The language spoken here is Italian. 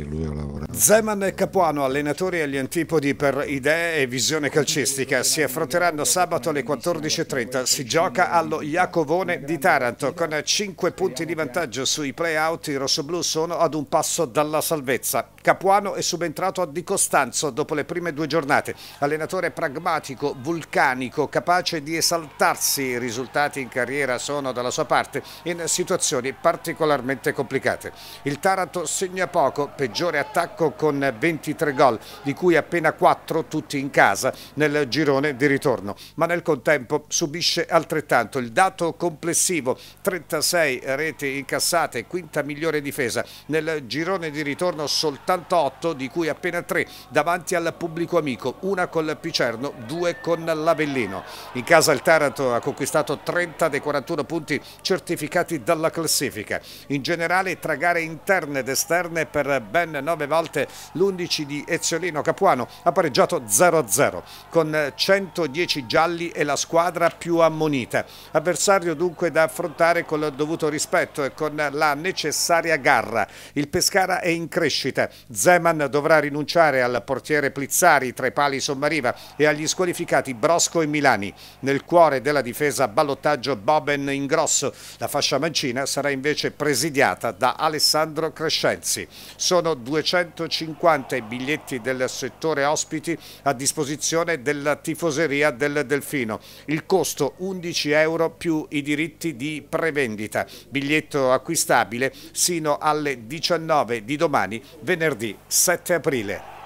che lui ha lavorato. Zeman Capuano, allenatori agli antipodi per idee e visione calcistica, si affronteranno sabato alle 14.30. Si gioca allo Iacovone di Taranto. Con 5 punti di vantaggio sui play-out, i rossoblù sono ad un passo dalla salvezza. Capuano è subentrato a Di Costanzo dopo le prime due giornate. Allenatore pragmatico, vulcanico, capace di esaltarsi. I risultati in carriera sono dalla sua parte in situazioni particolarmente complicate. Il Taranto segna poco, peggiore peggiore attacco con 23 gol, di cui appena 4 tutti in casa nel girone di ritorno, ma nel contempo subisce altrettanto. Il dato complessivo 36 reti incassate, quinta migliore difesa, nel girone di ritorno soltanto 8, di cui appena 3 davanti al pubblico amico, una col Picerno, due con l'Avellino. In casa il Taranto ha conquistato 30 dei 41 punti certificati dalla classifica. In generale tra gare interne ed esterne per ben ben 9 volte l'11 di Eziolino Capuano, ha pareggiato 0-0 con 110 gialli e la squadra più ammonita. Avversario dunque da affrontare con il dovuto rispetto e con la necessaria garra. Il Pescara è in crescita, Zeman dovrà rinunciare al portiere Plizzari tra i pali Sommariva e agli squalificati Brosco e Milani. Nel cuore della difesa ballottaggio Boben in grosso. la fascia mancina sarà invece presidiata da Alessandro Crescenzi. Solo sono 250 i biglietti del settore ospiti a disposizione della tifoseria del Delfino. Il costo 11 euro più i diritti di prevendita. Biglietto acquistabile sino alle 19 di domani, venerdì 7 aprile.